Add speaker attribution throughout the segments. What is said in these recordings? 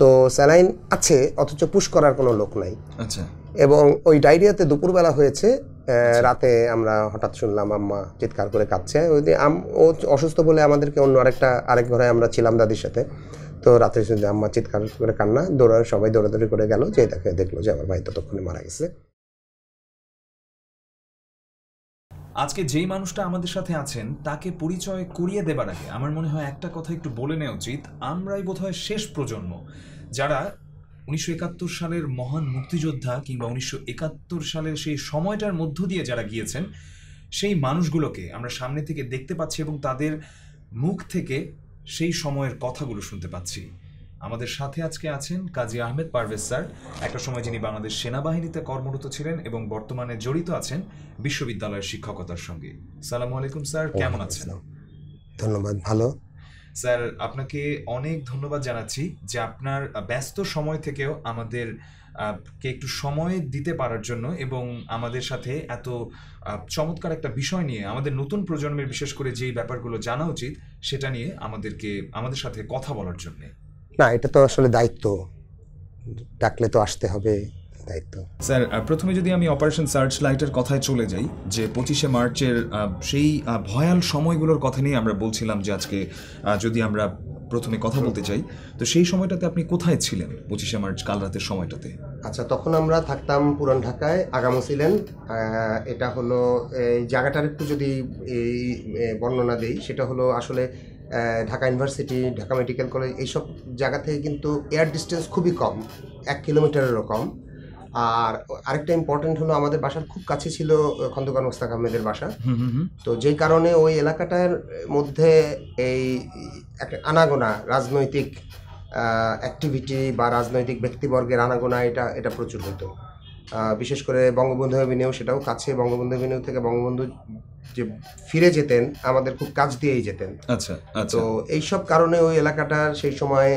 Speaker 1: তো স্যালাইন আছে অথচ পুশ করার কোনো লোক নাই আচ্ছা এবং ওই ডায়রিয়াতে দুপুরবেলা হয়েছে আচ্ছা। রাতে আমরা হঠাৎ শুনলাম আম্মা চিৎকার করে কাঁদছে ওই দিয়ে ও অসুস্থ বলে আমাদেরকে অন্য আরেকটা আরেক ঘরে আমরা ছিলাম দাদির সাথে তো রাতে শুনলাম আম্মা চিৎকার করে কান্না দৌড়ানো সবাই দৌড়াদৌড়ি করে গেল যে দেখে দেখলো যে আমার ভাই ততক্ষণে মারা গেছে
Speaker 2: আজকে যেই মানুষটা আমাদের সাথে আছেন তাকে পরিচয় করিয়ে দেবার আগে আমার মনে হয় একটা কথা একটু বলে নেওয়া উচিত আমরাই বোধহয় শেষ প্রজন্ম যারা উনিশশো একাত্তর সালের মহান মুক্তিযোদ্ধা কিংবা উনিশশো একাত্তর সালের সেই সময়টার মধ্য দিয়ে যারা গিয়েছেন সেই মানুষগুলোকে আমরা সামনে থেকে দেখতে পাচ্ছি এবং তাদের মুখ থেকে সেই সময়ের কথাগুলো শুনতে পাচ্ছি আমাদের সাথে আজকে আছেন কাজী আহমেদ পারভেজ স্যার একটা সময় যিনি বাংলাদেশ সেনাবাহিনীতে কর্মরত ছিলেন এবং বর্তমানে জড়িত আছেন বিশ্ববিদ্যালয়ের শিক্ষকতার সঙ্গে সালাম আলাইকুম স্যার কেমন আছেন
Speaker 1: ধন্যবাদ ভালো
Speaker 2: স্যার আপনাকে অনেক ধন্যবাদ জানাচ্ছি যে আপনার ব্যস্ত সময় থেকেও আমাদের কে একটু সময় দিতে পারার জন্য এবং আমাদের সাথে এত চমৎকার একটা বিষয় নিয়ে আমাদের নতুন প্রজন্মের বিশেষ করে যেই ব্যাপারগুলো জানা উচিত সেটা নিয়ে আমাদেরকে আমাদের সাথে কথা বলার জন্যে
Speaker 1: না এটা তো আসলে দায়িত্ব ডাকলে তো আসতে হবে দায়িত্ব স্যার প্রথমে যদি আমি অপারেশন
Speaker 2: সার্চ লাইটের কথায় চলে যাই যে পঁচিশে মার্চের সেই ভয়াল সময়গুলোর কথা নিয়ে আমরা বলছিলাম যে আজকে যদি আমরা প্রথমে কথা বলতে চাই তো সেই সময়টাতে আপনি কোথায় ছিলেন পঁচিশে মার্চ কাল রাতের সময়টাতে
Speaker 1: আচ্ছা তখন আমরা থাকতাম পুরান ঢাকায় আগামো ছিলেন এটা হলো জায়গাটার একটু যদি এই বর্ণনা দিই সেটা হলো আসলে Dhaka university Dhaka medical college এইসব জায়গা থেকে কিন্তু এয়ার ডিস্টেন্স খুবই কম এক কিলোমিটারেরও কম আর আরেকটা ইম্পর্টেন্ট হলো আমাদের বাসার খুব কাছে ছিল খন্দকার মোস্তাক আহমেদের বাসা তো যেই কারণে ওই এলাকাটার মধ্যে এই একটা আনাগোনা রাজনৈতিক অ্যাক্টিভিটি বা রাজনৈতিক ব্যক্তিবর্গের আনাগোনা এটা এটা প্রচুর হতো বিশেষ করে বঙ্গবন্ধু অভিনয় সেটাও কাছে বঙ্গবন্ধু অভিনয় থেকে বঙ্গবন্ধু যে ফিরে যেতেন আমাদের খুব কাজ দিয়েই যেতেন
Speaker 2: আচ্ছা, আচ্ছা তো
Speaker 1: এইসব কারণে ওই এলাকাটার সেই সময়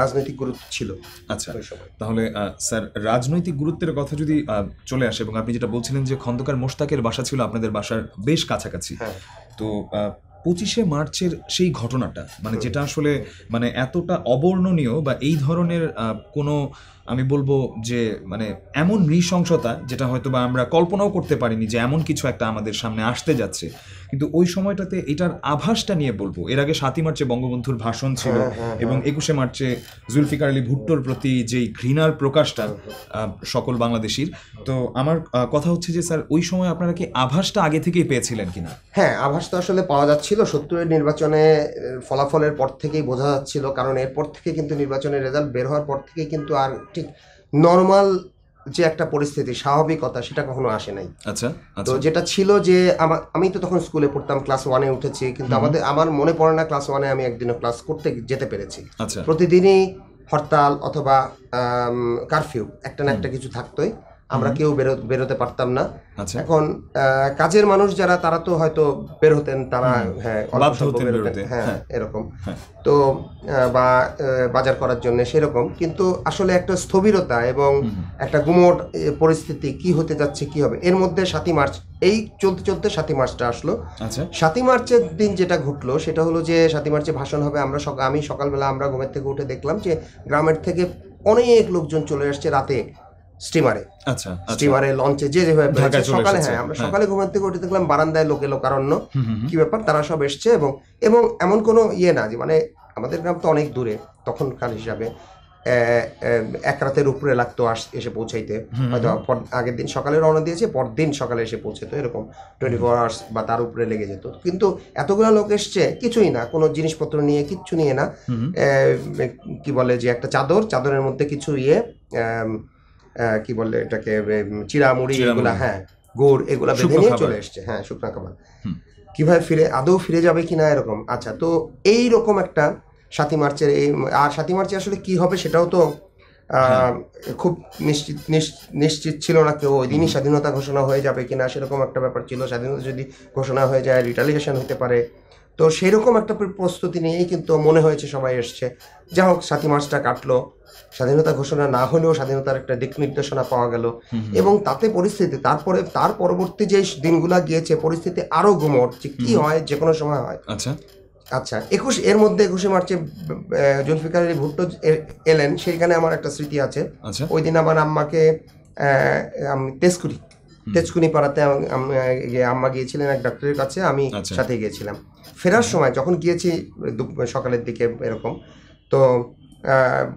Speaker 1: রাজনৈতিক গুরুত্ব ছিল আচ্ছা
Speaker 2: তাহলে স্যার রাজনৈতিক গুরুত্বের কথা যদি চলে আসে এবং আপনি যেটা বলছিলেন যে খন্দকার মোশতাকের বাসা ছিল আপনাদের বাসার বেশ কাছাকাছি হ্যাঁ। তো পঁচিশে মার্চের সেই ঘটনাটা মানে যেটা আসলে মানে এতটা অবর্ণনীয় বা এই ধরনের কোনো আমি বলবো যে মানে এমন নৃশংসতা যেটা হয়তো বা আমরা কল্পনাও করতে পারিনি যে এমন কিছু একটা আমাদের সামনে আসতে যাচ্ছে কিন্তু ওই সময়টাতে এটার আভাসটা নিয়ে বলবো এর আগে সাতই মার্চে বঙ্গবন্ধুর ভাষণ ছিল হ্যাঁ, হ্যাঁ, এবং হ্যাঁ। একুশে মার্চে জুলফিকার আলী ভুট্টোর প্রতি যেই ঘৃণার প্রকাশটা সকল বাংলাদেশির তো আমার কথা হচ্ছে যে স্যার ওই সময় আপনারা কি আভাসটা আগে থেকেই পেয়েছিলেন কিনা
Speaker 1: হ্যাঁ আভাস তো আসলে পাওয়া যাচ্ছিল সত্তরের নির্বাচনে ফলাফলের পর থেকেই বোঝা যাচ্ছিল কারণ এরপর থেকে কিন্তু নির্বাচনের রেজাল্ট বের হওয়ার পর থেকে কিন্তু আর ঠিক নর্মাল যে একটা পরিস্থিতি স্বাভাবিকতা সেটা কখনো আসে নাই
Speaker 2: আচ্ছা তো আচ্ছা। যেটা
Speaker 1: ছিল যে আমি তো তখন স্কুলে পড়তাম ক্লাস ওয়ানে উঠেছি কিন্তু আমাদের আমার মনে পড়ে না ক্লাস ওয়ানে আমি একদিনও ক্লাস করতে যেতে পেরেছি আচ্ছা। প্রতিদিনই হরতাল অথবা কারফিউ একটা না একটা কিছু থাকতোই আমরা কেউ বেরো বেরোতে পারতাম না আচ্ছা। এখন কাজের মানুষ যারা তারা তো হয়তো বের হতেন তারা হ্যাঁ, হ্যাঁ হ্যাঁ এরকম হ্যাঁ। তো বা বাজার করার জন্য সেরকম কিন্তু আসলে একটা স্থবিরতা এবং একটা গুমট পরিস্থিতি কি হতে যাচ্ছে কি হবে এর মধ্যে সাতই মার্চ এই চলতে চলতে সাতই মার্চটা আসলো আচ্ছা। সাতই মার্চের দিন যেটা ঘটলো সেটা হলো যে সাতই মার্চে ভাষণ হবে আমরা আমি সকালবেলা আমরা ঘুমের থেকে উঠে দেখলাম যে গ্রামের থেকে অনেক লোকজন চলে আসছে রাতে স্টিমারে আচ্ছা স্টিমারে আচ্ছা। লঞ্চে যে যেভাবে সকালে হ্যাঁ আমরা হ্যাঁ। সকালে ঘুমের থেকে উঠে দেখলাম বারান্দায় লোকে লোকারণ্য কি ব্যাপার তারা সব এসছে এবং এবং এমন কোনো ইয়ে না যে মানে আমাদের গ্রাম তো অনেক দূরে তখনকার হিসাবে এক রাতের উপরে লাগতো এসে পৌঁছাইতে হয়তো আগের দিন সকালে রওনা দিয়েছে পরদিন সকালে এসে পৌঁছাতো এরকম টোয়েন্টি ফোর আওয়ার্স বা তার উপরে লেগে যেত কিন্তু এতগুলো লোক এসছে কিছুই না কোনো জিনিসপত্র নিয়ে কিচ্ছু নিয়ে না কি বলে যে একটা চাদর চাদরের মধ্যে কিছু ইয়ে কি বলে এটাকে চিড়ামুড়ি এগুলো হ্যাঁ গুড় এগুলা বেঁধে নিয়ে চলে এসছে হ্যাঁ শুকনো খাবার কিভাবে ফিরে আদৌ ফিরে যাবে কিনা এরকম আচ্ছা তো এই রকম একটা সাতই মার্চের এই আর সাতই মার্চে আসলে কি হবে সেটাও তো হ্যাঁ। খুব নিশ্চিত নিশ্চিত ছিল না কেউ ওই দিনই স্বাধীনতা ঘোষণা হয়ে যাবে কিনা সেরকম একটা ব্যাপার ছিল স্বাধীনতা যদি ঘোষণা হয়ে যায় রিটালিয়েশন হতে পারে তো সেরকম একটা প্রস্তুতি নিয়েই কিন্তু মনে হয়েছে সবাই এসছে যা হোক সাথী মাসটা কাটলো স্বাধীনতা ঘোষণা না হলেও স্বাধীনতার একটা দিক নির্দেশনা পাওয়া গেল এবং তাতে পরিস্থিতি তারপরে তার পরবর্তী যে দিনগুলো গিয়েছে পরিস্থিতি আরো গুমর যে কি হয় যে কোনো সময় হয় আচ্ছা আচ্ছা একুশ এর মধ্যে একুশে মার্চে জুলফিকার আলী ভুট্টো এলেন সেইখানে আমার একটা স্মৃতি আছে আচ্ছা। ওই দিন আমার আম্মাকে আমি তেজকুড়ি তেজকুনি পাড়াতে আম্মা গিয়েছিলেন এক ডাক্তারের কাছে আমি আচ্ছা। সাথে গিয়েছিলাম ফেরার সময় যখন গিয়েছি সকালের দিকে এরকম তো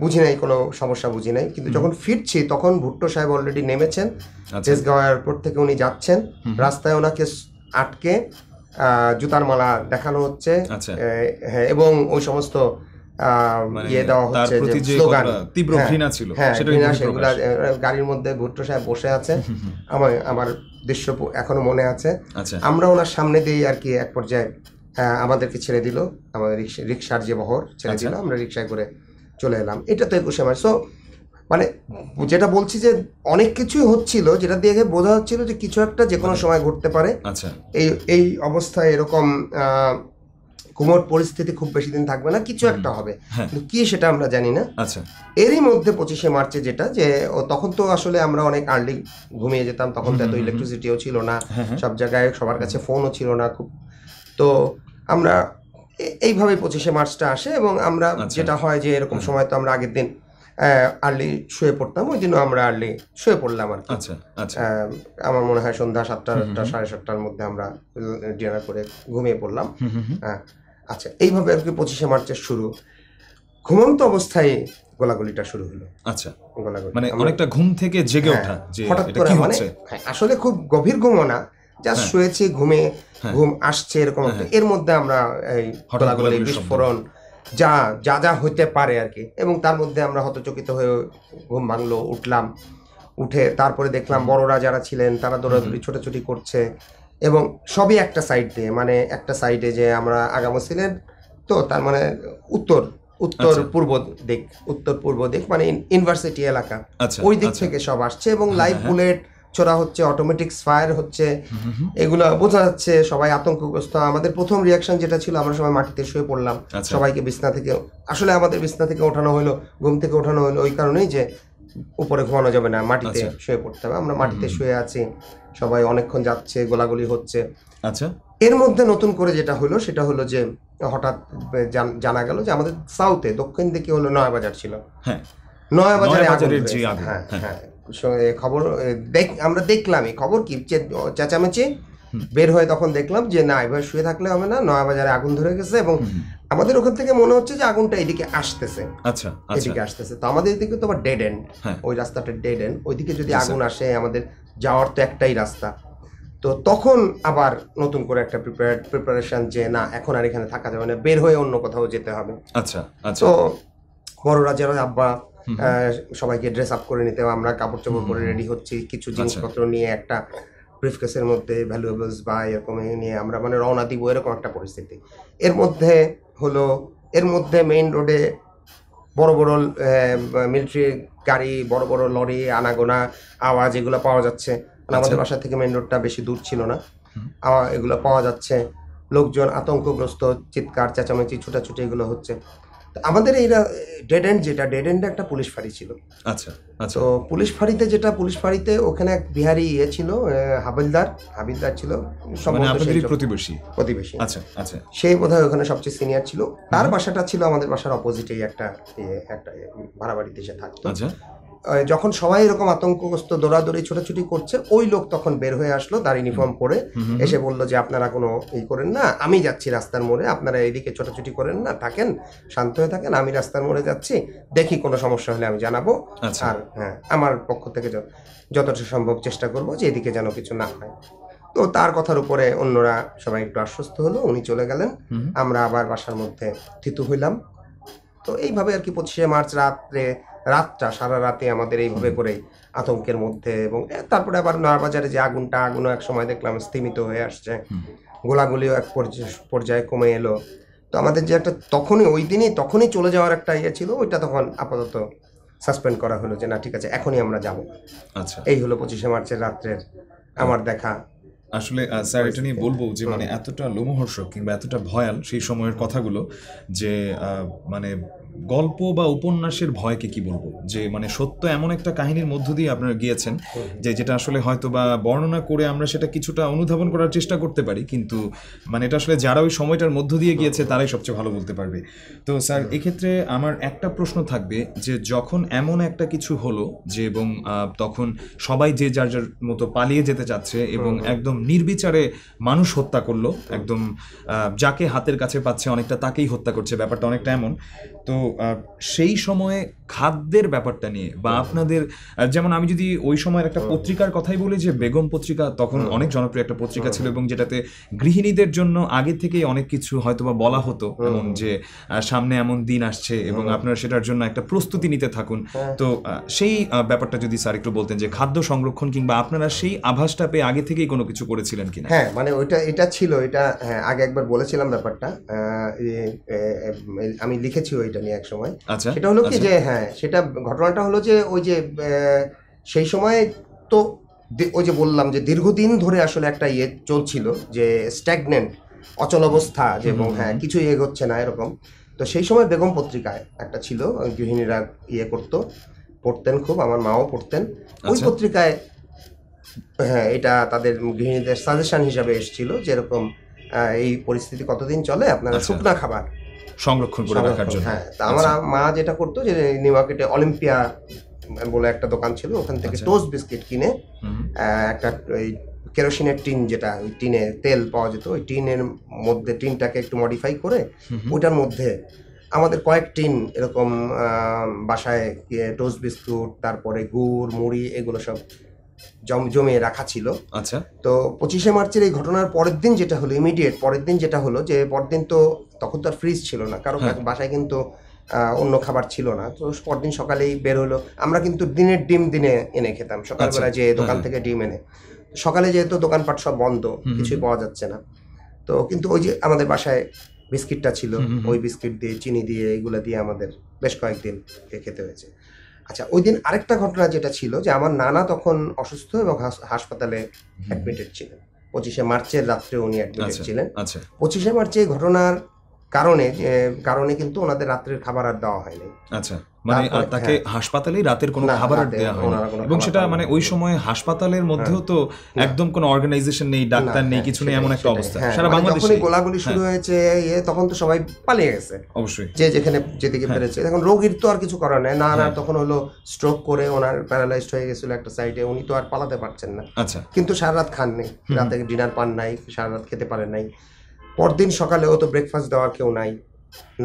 Speaker 1: বুঝি নাই কোনো সমস্যা বুঝি নাই কিন্তু যখন ফিরছি তখন ভুট্টো সাহেব অলরেডি নেমেছেন আচ্ছা। জেসগাঁও এয়ারপোর্ট থেকে উনি যাচ্ছেন রাস্তায় ওনাকে আটকে জুতার মালা দেখানো হচ্ছে আচ্ছা। হ্যাঁ, এবং ওই সমস্ত মানে ইয়ে দেওয়া হচ্ছে হ্যাঁ, হ্যাঁ, গাড়ির মধ্যে ভুট্টো সাহেব বসে আছে আমার আমার দৃশ্য এখনো মনে আছে আচ্ছা। আমরা ওনার সামনে দিয়ে আর কি এক পর্যায়ে হ্যাঁ, আমাদেরকে ছেড়ে দিল আমাদের রিক্সার যে বহর ছেড়ে আচ্ছা। দিল আমরা রিক্সায় করে চলে এলাম এটা তো একুশে মার্চ সো মানে যেটা বলছি যে অনেক কিছুই হচ্ছিল যেটা দিয়ে বোঝা হচ্ছিল যে কিছু একটা যে কোনো আচ্ছা। সময় ঘটতে পারে আচ্ছা। এই এই অবস্থায় এরকম কুমোর পরিস্থিতি খুব বেশি দিন থাকবে না কিছু একটা হবে হ্যাঁ। কি সেটা আমরা জানি না এরই মধ্যে পঁচিশে মার্চে যেটা যে তখন তো আসলে আমরা অনেক আর্লি ঘুমিয়ে যেতাম তখন তো এত ইলেকট্রিসিটিও ছিল না হ্যাঁ, সব জায়গায় সবার কাছে ফোনও ছিল না খুব তো আমরা এইভাবে পঁচিশে মার্চটা আসে এবং আমরা আচ্ছা। যেটা হয় যে এরকম সময় তো আমরা আগের দিন আর্লি শুয়ে পড়তাম ওই দিনও আমরা আর্লি শুয়ে পড়লাম আর আচ্ছা আচ্ছা আমার মনে হয় সন্ধ্যা সাতটা আটটা সাড়ে সাতটার মধ্যে আমরা ডিনার করে ঘুমিয়ে পড়লাম হ্যাঁ আচ্ছা এইভাবে আর কি পঁচিশে মার্চের শুরু ঘুমন্ত অবস্থায় গোলাগুলিটা শুরু হলো
Speaker 2: আচ্ছা গোলাগুলি মানে অনেকটা ঘুম থেকে জেগে হ্যাঁ, ওঠা হঠাৎ করে মানে
Speaker 1: হ্যাঁ, আসলে খুব গভীর ঘুমও না জাস্ট হ্যাঁ। শুয়েছি ঘুমে হ্যাঁ। ঘুম আসছে এরকম হ্যাঁ, একটা এর মধ্যে আমরা এই গোলাগুলি বিস্ফোরণ যা যা যা হইতে পারে আর কি এবং তার মধ্যে আমরা হতচকিত হয়ে ঘুম ভাঙলো উঠলাম উঠে তারপরে দেখলাম বড়রা যারা ছিলেন তারা দৌড়াদৌড়ি ছোটাছুটি করছে এবং সবই একটা সাইড দিয়ে মানে একটা সাইডে যে আমরা আগামো ছিলেন তো তার মানে উত্তর উত্তর আচ্ছা। পূর্ব দিক উত্তর পূর্ব দিক মানে ইউনিভার্সিটি এলাকা আচ্ছা, ওই দিক আচ্ছা। থেকে সব আসছে এবং লাইভ বুলেট ছোড়া হচ্ছে অটোমেটিক্স ফায়ার হচ্ছে এগুলো বোঝা যাচ্ছে সবাই আতঙ্কগ্রস্ত আমাদের প্রথম রিয়াকশন যেটা ছিল আমরা সবাই মাটিতে শুয়ে পড়লাম আচ্ছা। সবাইকে বিছনা থেকে আসলে আমাদের বিছনা থেকে ওঠানো হলো ঘুম থেকে ওঠানো হলো ওই কারণেই যে উপরে ঘুমানো যাবে না মাটিতে আচ্ছা। শুয়ে পড়তে হবে আমরা মাটিতে শুয়ে আছি সবাই অনেকক্ষণ যাচ্ছে গোলাগুলি হচ্ছে আচ্ছা এর মধ্যে নতুন করে যেটা হলো সেটা হলো যে হঠাৎ জানা গেল যে আমাদের সাউথে দক্ষিণ দিকে হলো নয়াবাজার ছিল হ্যাঁ নয়াবাজারে আগুন হ্যাঁ হ্যাঁ, হ্যাঁ। খবর দেখ আমরা দেখলামই খবর কি চেঁচামেচি বের হয়ে তখন দেখলাম যে না এবার শুয়ে থাকলে হবে না নয়া বাজারে আগুন ধরে গেছে এবং আমাদের ওখান থেকে মনে হচ্ছে যে আগুনটা এদিকে আসতেছে
Speaker 2: আচ্ছা, আচ্ছা। এদিকে
Speaker 1: আসতেছে তো আমাদের এদিকে তো ডেড এন্ড হ্যাঁ। ওই রাস্তাটা ডেড এন্ড ওইদিকে যদি আচ্ছা। আগুন আসে আমাদের যাওয়ার তো একটাই রাস্তা তো তখন আবার নতুন করে একটা প্রিপারেশন যে না এখন আর এখানে থাকা যাবে না বের হয়ে অন্য কোথাও যেতে হবে
Speaker 2: আচ্ছা আচ্ছা তো
Speaker 1: বড়রা যারা আব্বা সবাইকে ড্রেস আপ করে নিতে আমরা কাপড় চোপড় পরে রেডি হচ্ছি কিছু আচ্ছা। জিনিসপত্র নিয়ে একটা ব্রিফকেসের মধ্যে ভ্যালুয়েবলস বা এরকম নিয়ে আমরা মানে রওনা দিব এরকম একটা পরিস্থিতি এর মধ্যে হলো এর মধ্যে মেইন রোডে বড় বড় মিলিটারি গাড়ি বড় বড় লরি আনাগোনা আওয়াজ এগুলো পাওয়া যাচ্ছে মানে আচ্ছা। আমাদের বাসা থেকে মেইন রোডটা বেশি দূর ছিল না এগুলো পাওয়া যাচ্ছে লোকজন আতঙ্কগ্রস্ত চিৎকার চেঁচামেচি ছুটাছুটি এগুলো হচ্ছে আমাদের এইটা ডেড এন্ড যেটা ডেড এন্ডে একটা পুলিশ ফাঁড়ি ছিল আচ্ছা আচ্ছা তো পুলিশ ফাঁড়িতে যেটা পুলিশ ফাঁড়িতে ওখানে এক বিহারি ইয়ে ছিল হাবিলদার হাবিলদার ছিল মানে সেই- প্রতিবেশী প্রতিবেশী আচ্ছা আচ্ছা সেই বোধহয় ওখানে সবচেয়ে সিনিয়র ছিল তার বাসাটা ছিল আমাদের বাসার অপোজিটেই একটা ইয়ে, একটা ইয়ে, ভাড়া বাড়িতে সে থাকতো আচ্ছা যখন সবাই এরকম আতঙ্কগ্রস্ত দৌড়াদৌড়ি ছোটাছুটি করছে ওই লোক তখন বের হয়ে আসলো তার ইউনিফর্ম পরে এসে বলল যে আপনারা কোনো ই করেন না আমি যাচ্ছি রাস্তার মোড়ে আপনারা এদিকে ছোটাছুটি করেন না থাকেন শান্ত হয়ে থাকেন আমি রাস্তার মোড়ে যাচ্ছি দেখি কোনো সমস্যা হলে আমি জানাবো
Speaker 2: আচ্ছা। আর হ্যাঁ
Speaker 1: আমার পক্ষ থেকে যতটা সম্ভব চেষ্টা করব যে এদিকে যেন কিছু না হয় তো তার কথার উপরে অন্যরা সবাই একটু আশ্বস্ত হলো উনি চলে গেলেন আমরা আবার বাসার মধ্যে থিতু হইলাম তো এইভাবে আর কি পঁচিশে মার্চ রাত্রে রাতটা সারা রাতে আমাদের এইভাবে করেই আতঙ্কের মধ্যে এবং তারপরে আবার নয়াবাজারে যে আগুনটা আগুনও এক সময় দেখলাম স্তীমিত হয়ে আসছে গোলাগুলিও এক পর্যায়ে কমে এলো তো আমাদের যে একটা তখনই ওই দিনই তখনই চলে যাওয়ার একটা ইয়ে ছিল ওইটা তখন আপাতত সাসপেন্ড করা হলো যে না ঠিক আছে এখনই আমরা যাব আচ্ছা এই হলো পঁচিশে মার্চের রাত্রের আমার দেখা
Speaker 2: আসলে স্যার এটা নিয়ে বলবো যে মানে এতটা লোমহর্ষক কিংবা এতটা ভয়াল সেই সময়ের কথাগুলো যে মানে গল্প বা উপন্যাসের ভয়কে কি বলবো যে মানে সত্য এমন একটা কাহিনীর মধ্য দিয়ে আপনারা গিয়েছেন যে যেটা আসলে হয়তো বা বর্ণনা করে আমরা সেটা কিছুটা অনুধাবন করার চেষ্টা করতে পারি কিন্তু মানে এটা আসলে যারা ওই সময়টার মধ্য দিয়ে গিয়েছে তারাই সবচেয়ে ভালো বলতে পারবে তো স্যার এক্ষেত্রে আমার একটা প্রশ্ন থাকবে যে যখন এমন একটা কিছু হলো যে এবং তখন সবাই যে যার যার মতো পালিয়ে যেতে চাচ্ছে এবং একদম নির্বিচারে মানুষ হত্যা করলো একদম যাকে হাতের কাছে পাচ্ছে অনেকটা তাকেই হত্যা করছে ব্যাপারটা অনেকটা এমন তো সেই সময়ে খাদ্যের ব্যাপারটা নিয়ে বা আপনাদের যেমন আমি যদি ওই সময়ের একটা পত্রিকার কথাই বলি যে বেগম পত্রিকা তখন অনেক জনপ্রিয় একটা পত্রিকা ছিল এবং যেটাতে গৃহিণীদের জন্য আগে থেকেই অনেক কিছু হয়তোবা বলা হতো এবং যে সামনে এমন দিন আসছে এবং আপনারা সেটার জন্য একটা প্রস্তুতি নিতে থাকুন হ্যাঁ। তো সেই ব্যাপারটা যদি স্যার একটু বলতেন যে খাদ্য সংরক্ষণ কিংবা আপনারা সেই আভাসটা পেয়ে আগে থেকেই কোনো কিছু করেছিলেন কিনা হ্যাঁ
Speaker 1: মানে ওইটা এটা ছিল এটা হ্যাঁ, আগে একবার বলেছিলাম ব্যাপারটা আমি লিখেছি ওইটা নিয়ে এক সময়
Speaker 2: আচ্ছা, সেটা হলো কি আচ্ছা। যে
Speaker 1: হ্যাঁ সেটা ঘটনাটা হলো যে ওই যে সেই সময় তো ওই যে বললাম যে দীর্ঘদিন ধরে আসলে একটা ইয়ে চলছিল যে স্ট্যাগনেন্ট অচল অবস্থা যে এবং হ্যাঁ কিছুই এগোচ্ছে না এরকম তো সেই সময় বেগম পত্রিকায় একটা ছিল গৃহিণীরা ইয়ে করতো পড়তেন খুব আমার মাও পড়তেন ওই আচ্ছা। পত্রিকায় হ্যাঁ এটা তাদের গৃহিণীদের সাজেশন হিসাবে এসেছিল যেরকম এই পরিস্থিতি কতদিন চলে আপনারা শুকনা খাবার
Speaker 2: সংরক্ষণ করে রাখার জন্য হ্যাঁ আমার আচ্ছা। মা
Speaker 1: যেটা করতো যে নিউ মার্কেটে অলিম্পিয়া বলে একটা দোকান ছিল ওখান থেকে টোস্ট আচ্ছা। বিস্কিট কিনে একটা ওই কেরোসিনের টিন যেটা ওই টিনে তেল পাওয়া যেত ওই টিনের মধ্যে টিনটাকে একটু মডিফাই করে ওইটার মধ্যে আমাদের কয়েক টিন এরকম বাসায় টোস্ট বিস্কুট তারপরে গুড় মুড়ি এগুলো সব জমিয়ে রাখা ছিল আচ্ছা তো পঁচিশে মার্চের এই ঘটনার পরের দিন যেটা হলো ইমিডিয়েট পরের দিন যেটা হলো যে পরের দিন তো তখন তো আর ফ্রিজ ছিল না কারণ হ্যাঁ। বাসায় কিন্তু অন্য খাবার ছিল না তো পরদিন সকালেই বের হলো আমরা কিন্তু দিনের ডিম দিনে এনে খেতাম আচ্ছা। সকালবেলা যে দোকান হ্যাঁ। থেকে ডিম এনে সকালে যেহেতু দোকানপাট সব বন্ধ কিছুই পাওয়া যাচ্ছে না তো কিন্তু ওই যে আমাদের বাসায় বিস্কিটটা ছিল ওই বিস্কিট দিয়ে চিনি দিয়ে এগুলো দিয়ে আমাদের বেশ কয়েকদিন খেতে হয়েছে আচ্ছা ওই দিন আরেকটা ঘটনা যেটা ছিল যে আমার নানা তখন অসুস্থ এবং হাসপাতালে অ্যাডমিটেড ছিলেন পঁচিশে মার্চের রাত্রে উনি অ্যাডমিটেড আচ্ছা, ছিলেন আচ্ছা। পঁচিশে মার্চে ঘটনার কারণে কারণে কিন্তু ওনাদের রাত্রের খাবার আর দেওয়া হয়নি
Speaker 2: আচ্ছা মানে তাকে হ্যাঁ। হাসপাতালেই রাতের কোনো খাবার দেওয়া হয় এবং সেটা মানে ওই সময় হাসপাতালের মধ্যেও তো হ্যাঁ, হ্যাঁ। একদম কোনো অর্গানাইজেশন নেই ডাক্তার নেই কিছু নেই এমন একটা অবস্থা সারা মানে বাংলাদেশে যখন গোলাগুলি শুরু
Speaker 1: হয়েছে ইয়ে, তখন তো সবাই পালিয়ে গেছে অবশ্যই যে যেখানে যেদিকে পেরেছে এখন রোগীর তো আর কিছু করার নাই না না তখন হলো স্ট্রোক করে ওনার প্যারালাইজড হয়ে গেছিল একটা সাইডে উনি তো আর পালাতে পারছেন না আচ্ছা কিন্তু সারা রাত খান নাই রাতে ডিনার পান নাই সারা রাত খেতে পারেন নাই পরদিন সকালে ও তো ব্রেকফাস্ট দেওয়ার কেউ নাই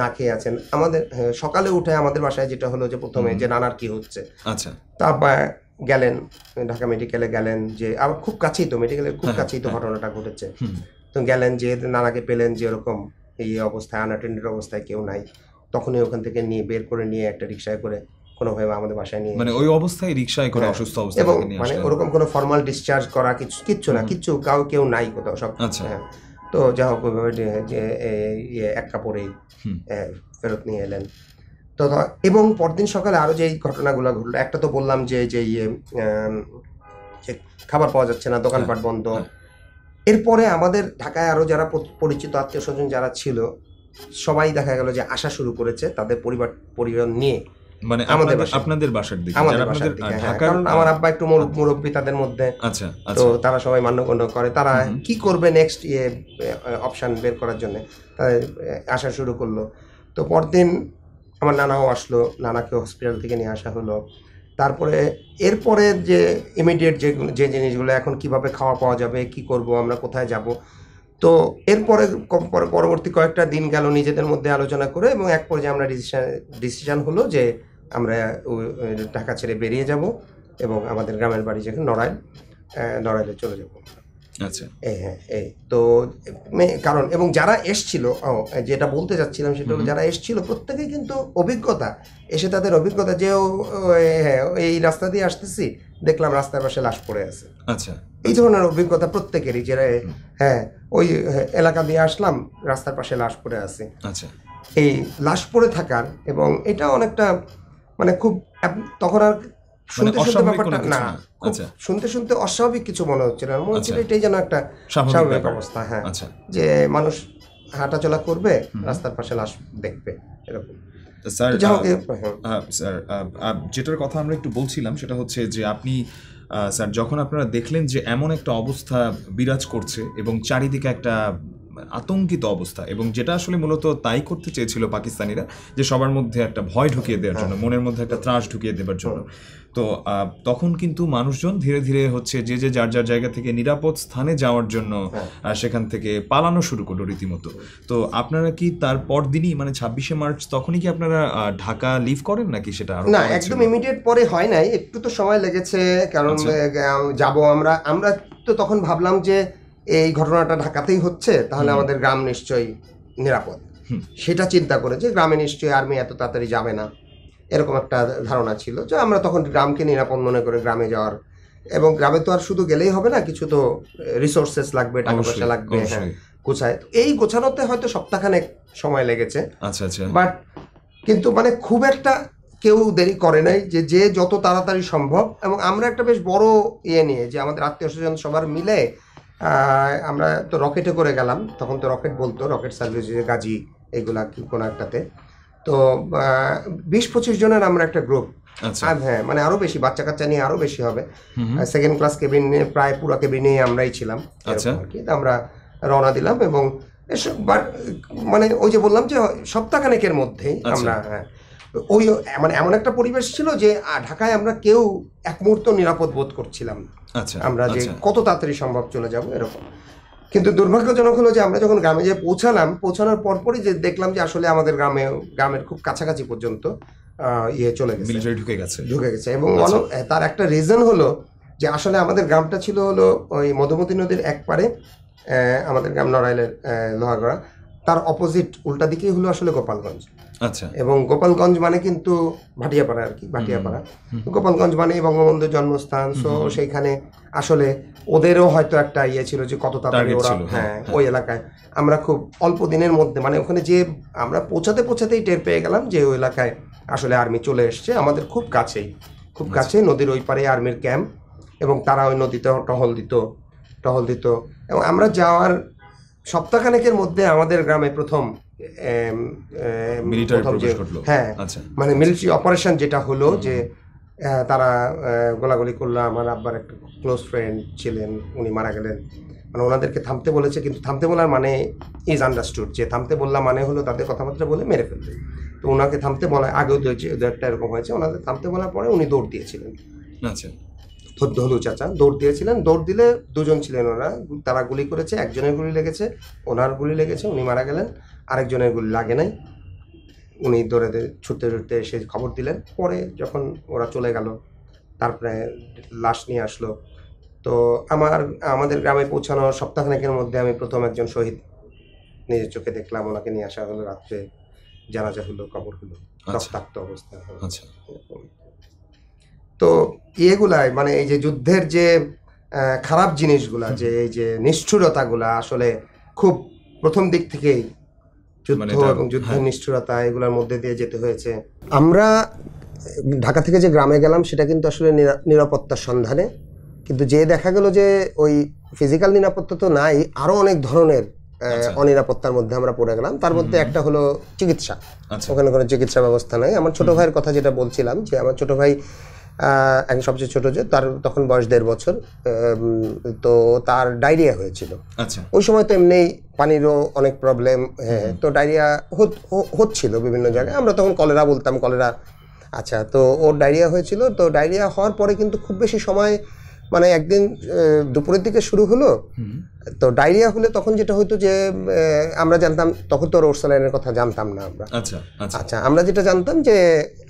Speaker 1: না খেয়ে আছেন আমাদের হ্যাঁ, সকালে উঠে আমাদের বাসায় যেটা হলো যে প্রথমে যে নানার কি হচ্ছে আচ্ছা তা গেলেন ঢাকা মেডিকেলে গেলেন যে আবার খুব কাছেই তো মেডিকেলের খুব হ্যাঁ, কাছেই তো হ্যাঁ। ঘটনাটা ঘটেছে তো গেলেন যে নানাকে পেলেন যে এরকম এই অবস্থায় আনাটেন্ডের অবস্থায় কেউ নাই তখনই ওখান থেকে নিয়ে বের করে নিয়ে একটা রিক্সায় করে কোনোভাবে আমাদের বাসায় নিয়ে মানে ওই
Speaker 2: অবস্থায় রিক্সায় করে অসুস্থ অবস্থায় এবং মানে ওরকম
Speaker 1: কোনো ফর্মাল ডিসচার্জ করা কিছু কিচ্ছু না কিচ্ছু কাউ কেউ নাই কোথাও সব আচ্ছা। হ্যাঁ তো যা হোক ওইভাবে যে ইয়ে এক কাপড়েই ফেরত নিয়ে এলেন তো এবং পরদিন সকালে আরও যে ঘটনাগুলো ঘটলো একটা তো বললাম যে যে ইয়ে খাবার পাওয়া যাচ্ছে না দোকানপাট হ্যাঁ, বন্ধ হ্যাঁ। এরপরে আমাদের ঢাকায় আরও যারা পরিচিত আত্মীয় স্বজন যারা ছিল সবাই দেখা গেল যে আসা শুরু করেছে তাদের পরিবার পরিবার নিয়ে মানে আমাদের আপনাদের বাসার দিকে আমাদের বাসার দিকে হ্যাঁ, হ্যাঁ, কারণ আমার আব্বা একটু মুরব্বী তাদের মধ্যে আচ্ছা তো আচ্ছা। তারা সবাই মান্যগণ্য করে তারা কি করবে নেক্সট ইয়ে অপশান বের করার জন্য আসা শুরু করলো তো পরদিন আমার নানাও আসলো নানাকে হসপিটাল থেকে নিয়ে আসা হলো তারপরে এরপরে যে ইমিডিয়েট যে যে জিনিসগুলো এখন কিভাবে খাওয়া পাওয়া যাবে কি করব আমরা কোথায় যাব তো এরপরে পরবর্তী কয়েকটা দিন গেল নিজেদের মধ্যে আলোচনা করে এবং এক পর্যায়ে আমরা ডিসিশন ডিসিশন হলো যে আমরা ঢাকা ছেড়ে বেরিয়ে যাব এবং আমাদের গ্রামের বাড়ি যেখানে নড়াইল নড়াইলে চলে যাব আচ্ছা এই হ্যাঁ এই তো কারণ এবং যারা এসছিল যেটা বলতে চাচ্ছিলাম সেটা হলো যারা এসছিল প্রত্যেকেই কিন্তু অভিজ্ঞতা এসে তাদের অভিজ্ঞতা যে হ্যাঁ, এই রাস্তা দিয়ে আসতেছি দেখলাম রাস্তার পাশে লাশ পড়ে আছে আচ্ছা এই ধরনের অভিজ্ঞতা প্রত্যেকেরই যারা হ্যাঁ ওই হ্যাঁ, এলাকা দিয়ে আসলাম রাস্তার পাশে লাশ পড়ে আছে আচ্ছা এই লাশ পড়ে থাকার এবং এটা অনেকটা মানে খুব তখন আর মানে শুনতে শুনতে ব্যাপারটা না আচ্ছা। শুনতে শুনতে অস্বাভাবিক কিছু মনে হচ্ছে না মনে হচ্ছিল আচ্ছা। এটাই যেন একটা স্বাভাবিক অবস্থা হ্যাঁ আচ্ছা। যে মানুষ হাঁটাচলা করবে রাস্তার পাশে লাশ দেখবে এরকম স্যার হ্যাঁ। স্যার
Speaker 2: যেটার কথা আমরা একটু বলছিলাম সেটা হচ্ছে যে আপনি স্যার যখন আপনারা দেখলেন যে এমন একটা অবস্থা বিরাজ করছে এবং চারিদিকে একটা মানে আতঙ্কিত অবস্থা এবং যেটা আসলে মূলত তাই করতে চেয়েছিল পাকিস্তানিরা যে সবার মধ্যে একটা ভয় ঢুকিয়ে দেওয়ার জন্য হ্যাঁ। মনের মধ্যে একটা ত্রাস ঢুকিয়ে দেওয়ার জন্য হ্যাঁ। তো তখন কিন্তু মানুষজন ধীরে ধীরে হচ্ছে যে যে যার যার জায়গা থেকে নিরাপদ স্থানে যাওয়ার জন্য হ্যাঁ। সেখান থেকে পালানো শুরু করলো রীতিমতো তো আপনারা কি তার দিনই মানে ছাব্বিশে মার্চ তখনই কি আপনারা ঢাকা লিভ করেন নাকি সেটা না একদম
Speaker 1: ইমিডিয়েট পরে হয় নাই একটু তো সময় লেগেছে কারণ আচ্ছা। যাব আমরা আমরা তো তখন ভাবলাম যে এই ঘটনাটা ঢাকাতেই হচ্ছে তাহলে আমাদের গ্রাম নিশ্চয়ই নিরাপদ সেটা চিন্তা করে যে গ্রামে নিশ্চয়ই আর্মি এত তাড়াতাড়ি যাবে না এরকম একটা ধারণা ছিল যে আমরা তখন গ্রামকে নিরাপদ মনে করে গ্রামে যাওয়ার এবং গ্রামে তো আর শুধু গেলেই হবে না কিছু তো রিসোর্সেস লাগবে টাকা পয়সা লাগবে হ্যাঁ, গোছায় এই গোছানোতে হয়তো সপ্তাহখানেক সময় লেগেছে আচ্ছা আচ্ছা বাট কিন্তু মানে খুব একটা কেউ দেরি করে নাই যে যে যত তাড়াতাড়ি সম্ভব এবং আমরা একটা বেশ বড় ইয়ে নিয়ে যে আমাদের আত্মীয় স্বজন সবার মিলে আমরা তো রকেটে করে গেলাম তখন তো রকেট বলতো রকেট সার্ভিস গাজি এগুলা কি কোনো একটাতে তো বিশ পঁচিশ জনের আমরা একটা গ্রুপ আচ্ছা। হ্যাঁ মানে আরো বেশি বাচ্চা কাচ্চা নিয়ে আরো বেশি হবে সেকেন্ড ক্লাস কেবিনে প্রায় পুরো কেবিনেই আমরাই ছিলাম আচ্ছা। আর কি আমরা রওনা দিলাম এবং মানে ওই যে বললাম যে সপ্তাহখানেকের মধ্যেই আচ্ছা। আমরা হ্যাঁ ওই মানে এমন একটা পরিবেশ ছিল যে ঢাকায় আমরা কেউ এক মুহূর্ত নিরাপদ বোধ করছিলাম না আচ্ছা আমরা যে আচ্ছা। কত তাড়াতাড়ি সম্ভব চলে যাব এরকম কিন্তু দুর্ভাগ্যজনক হলো যে আমরা যখন গ্রামে যে পৌঁছালাম পৌঁছানোর পরপরই যে দেখলাম যে আসলে আমাদের গ্রামে গ্রামের খুব কাছাকাছি পর্যন্ত ইয়ে চলে গেছে ঢুকে
Speaker 2: গেছে ঢুকে গেছে এবং আচ্ছা।
Speaker 1: তার একটা রিজন হলো যে আসলে আমাদের গ্রামটা ছিল হলো ওই মধুমতি নদীর এক পারে আমাদের গ্রাম নড়াইলের লোহাগড়া তার অপোজিট উল্টা দিকেই হলো আসলে গোপালগঞ্জ আচ্ছা এবং গোপালগঞ্জ মানে কিন্তু ভাটিয়াপাড়া আর কি ভাটিয়াপাড়া গোপালগঞ্জ মানে বঙ্গবন্ধু জন্মস্থান সো সেইখানে আসলে ওদেরও হয়তো একটা ইয়ে ছিল যে কত তাড়াতাড়ি ওরা হ্যাঁ, হ্যাঁ, হ্যাঁ ওই এলাকায় আমরা খুব অল্প দিনের মধ্যে মানে ওখানে যে আমরা পৌঁছাতে পৌঁছাতেই টের পেয়ে গেলাম যে ওই এলাকায় আসলে আর্মি চলে এসছে আমাদের খুব কাছেই খুব আচ্ছা। কাছে নদীর ওই পারে আর্মির ক্যাম্প এবং তারা ওই নদীতে টহল দিত টহল দিত এবং আমরা যাওয়ার সপ্তাহখানেকের মধ্যে আমাদের গ্রামে প্রথম হ্যাঁ আচ্ছা। মানে মিলিটারি অপারেশন যেটা হলো যে তারা গোলাগুলি করলো আমার আব্বার একটা ক্লোজ ফ্রেন্ড ছিলেন উনি মারা গেলেন মানে ওনাদেরকে থামতে বলেছে কিন্তু থামতে বলার মানে ইজ আন্ডারস্টুড যে থামতে বললাম মানে হলো তাদের কথাবার্তা বলে মেরে ফেলবে তো ওনাকে থামতে বলা আগেও দু একটা এরকম হয়েছে ওনাদের থামতে বলার পরে উনি দৌড় দিয়েছিলেন আচ্ছা ধুদ্ধলু চাচা দৌড় দিয়েছিলেন দৌড় দিলে দুজন ছিলেন ওরা তারা গুলি করেছে একজনের গুলি লেগেছে ওনার গুলি লেগেছে উনি মারা গেলেন আরেকজনের গুলি লাগে নাই উনি দৌড়ে ছুটতে ছুটতে এসে খবর দিলেন পরে যখন ওরা চলে গেল তারপরে লাশ নিয়ে আসলো তো আমার আমাদের গ্রামে পৌঁছানো সপ্তাহখানেকের মধ্যে আমি প্রথম একজন শহীদ নিজের চোখে দেখলাম ওনাকে নিয়ে আসা হলো রাত্রে জানাজা হলো কবর হলো আচ্ছা। রক্তাক্ত অবস্থা আচ্ছা তো এগুলাই মানে এই যে যুদ্ধের যে খারাপ জিনিসগুলা যে এই যে নিষ্ঠুরতাগুলা আসলে খুব প্রথম দিক থেকেই যুদ্ধ মানে এবং যুদ্ধের হ্যাঁ। নিষ্ঠুরতা এগুলোর মধ্যে দিয়ে যেতে হয়েছে আমরা ঢাকা থেকে যে গ্রামে গেলাম সেটা কিন্তু আসলে নিরাপত্তার সন্ধানে কিন্তু যে দেখা গেল যে ওই ফিজিক্যাল নিরাপত্তা তো নাই আরও অনেক ধরনের আচ্ছা। অনিরাপত্তার মধ্যে আমরা পড়ে গেলাম তার মধ্যে একটা হলো চিকিৎসা আচ্ছা। ওখানে কোনো চিকিৎসা ব্যবস্থা নাই আমার ছোট ভাইয়ের কথা যেটা বলছিলাম যে আমার ছোট ভাই একজন সবচেয়ে ছোট যে তার তখন বয়স দেড় বছর তো তার ডায়রিয়া হয়েছিল আচ্ছা। ওই সময় তো এমনি পানিরও অনেক প্রবলেম হ্যাঁ তো ডায়রিয়া হচ্ছিল বিভিন্ন জায়গায় আমরা তখন কলেরা বলতাম কলেরা আচ্ছা তো ওর ডায়রিয়া হয়েছিল তো ডায়রিয়া হওয়ার পরে কিন্তু খুব বেশি সময় মানে একদিন দুপুরের দিকে শুরু হলো তো ডায়রিয়া হলে তখন যেটা হতো যে আমরা জানতাম তখন তো ওর স্যালাইনের কথা জানতাম না আমরা আচ্ছা আচ্ছা, আচ্ছা আমরা যেটা জানতাম যে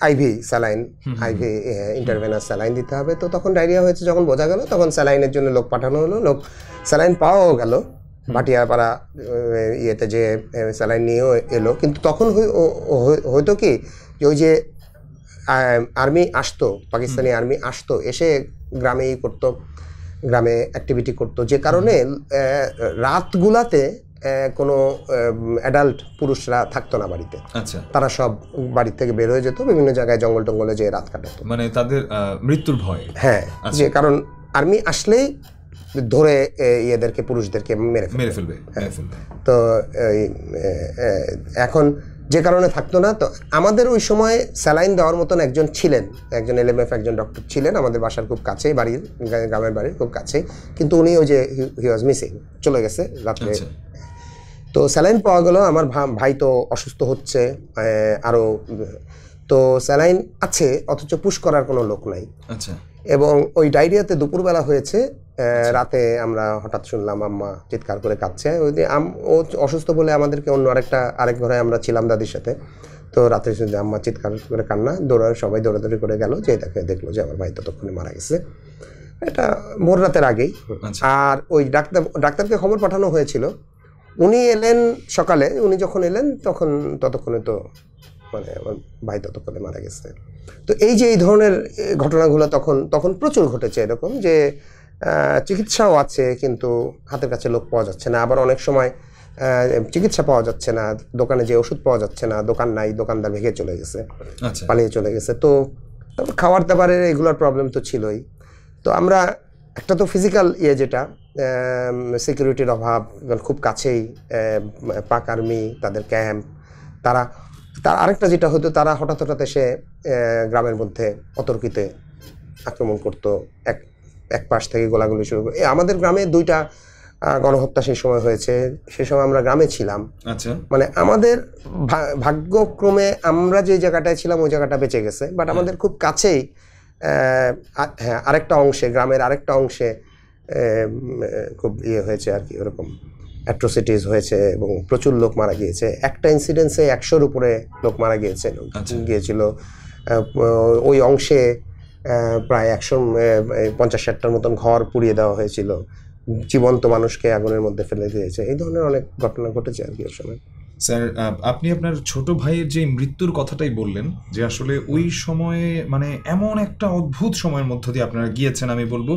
Speaker 1: IV saline IV intravenous saline দিতে হবে তো তখন ডায়রিয়া হয়েছে যখন বোঝা গেল তখন স্যালাইনের জন্য লোক পাঠানো হলো লোক স্যালাইন পাওয়াও গেল ভাটিয়াপাড়া ইয়েতে যে স্যালাইন নিয়েও এলো কিন্তু তখন হয়তো কি যে ওই যে আর্মি আসতো পাকিস্তানি আর্মি আসতো এসে গ্রামেই করতো গ্রামে অ্যাক্টিভিটি করতো যে কারণে রাতগুলাতে কোনো অ্যাডাল্ট পুরুষরা থাকতো না বাড়িতে আচ্ছা তারা সব বাড়ি থেকে বের হয়ে যেত বিভিন্ন জায়গায় জঙ্গল টঙ্গলে যেয়ে রাত কাটাতো
Speaker 2: মানে তাদের মৃত্যুর ভয়
Speaker 1: হ্যাঁ আচ্ছা। যে কারণ আর্মি আসলেই ধরে ইয়েদেরকে পুরুষদেরকে মেরে মেরে ফেলবে হ্যাঁ। তো এখন যে কারণে থাকতো না তো আমাদের ওই সময় স্যালাইন দেওয়ার মতন একজন ছিলেন একজন এলএমএফ একজন ডক্টর ছিলেন আমাদের বাসার খুব কাছেই বাড়ির গ্রামের বাড়ির খুব কাছে কিন্তু উনি ওই যে হি ওয়াজ মিসিং চলে গেছে রাত্রে আচ্ছা। তো স্যালাইন পাওয়া গেল আমার ভাই তো অসুস্থ হচ্ছে আরও তো স্যালাইন আছে অথচ পুশ করার কোনো লোক নাই আচ্ছা এবং ওই ডায়রিয়াতে দুপুরবেলা হয়েছে আচ্ছা। রাতে আমরা হঠাৎ শুনলাম আম্মা চিৎকার করে কাঁদছে ওই দিন ও অসুস্থ বলে আমাদেরকে অন্য আরেকটা আরেক ঘরে আমরা ছিলাম দাদির সাথে তো রাত্রে শুনছি আম্মা চিৎকার করে কান্না দৌড়া সবাই দৌড়াদৌড়ি করে গেল যে তাকে দেখলো যে আমার ভাই ততক্ষণে মারা গেছে এটা ভোর রাতের আগেই আচ্ছা। আর ওই ডাক্তার ডাক্তারকে খবর পাঠানো হয়েছিল উনি এলেন সকালে উনি যখন এলেন তখন ততক্ষণে তো মানে আমার ভাই ততক্ষণে মারা গেছে তো এই যে এই ধরনের ঘটনাগুলো তখন তখন প্রচুর ঘটেছে এরকম যে চিকিৎসাও আছে কিন্তু হাতের কাছে লোক পাওয়া যাচ্ছে না আবার অনেক সময় চিকিৎসা পাওয়া যাচ্ছে না দোকানে যে ওষুধ পাওয়া যাচ্ছে না দোকান নাই দোকানদার ভেঙে চলে গেছে আচ্ছা। পালিয়ে চলে গেছে তো খাবার দাবারের এগুলোর প্রবলেম তো ছিলই তো আমরা একটা তো ফিজিক্যাল ইয়ে যেটা সিকিউরিটির অভাব খুব কাছেই পাক আর্মি তাদের ক্যাম্প তারা তার আরেকটা যেটা হতো তারা হঠাৎ হঠাৎ এসে গ্রামের মধ্যে অতর্কিতে আক্রমণ করতো এক এক পাশ থেকে গোলাগুলি শুরু করে আমাদের গ্রামে দুইটা গণহত্যা সেই সময় হয়েছে সে সময় আমরা গ্রামে ছিলাম আচ্ছা মানে আমাদের ভাগ্যক্রমে আমরা যে জায়গাটায় ছিলাম ওই জায়গাটা বেঁচে গেছে বাট হ্যাঁ। আমাদের খুব কাছেই হ্যাঁ আরেকটা অংশে গ্রামের আরেকটা অংশে খুব ইয়ে হয়েছে আর কি ওরকম অ্যাট্রোসিটিস হয়েছে এবং প্রচুর লোক মারা গিয়েছে একটা ইনসিডেন্সে একশোর উপরে লোক মারা গিয়েছে আচ্ছা। গিয়েছিল ওই অংশে প্রায় একশো পঞ্চাশ ষাটটার মতন ঘর পুড়িয়ে দেওয়া হয়েছিল জীবন্ত মানুষকে আগুনের মধ্যে ফেলে দিয়েছে এই ধরনের অনেক ঘটনা ঘটেছে আর কি ওর সময় স্যার
Speaker 2: আপনি আপনার ছোট ভাইয়ের যে মৃত্যুর কথাটাই বললেন যে আসলে ওই সময়ে মানে এমন একটা অদ্ভুত সময়ের মধ্য দিয়ে আপনারা গিয়েছেন আমি বলবো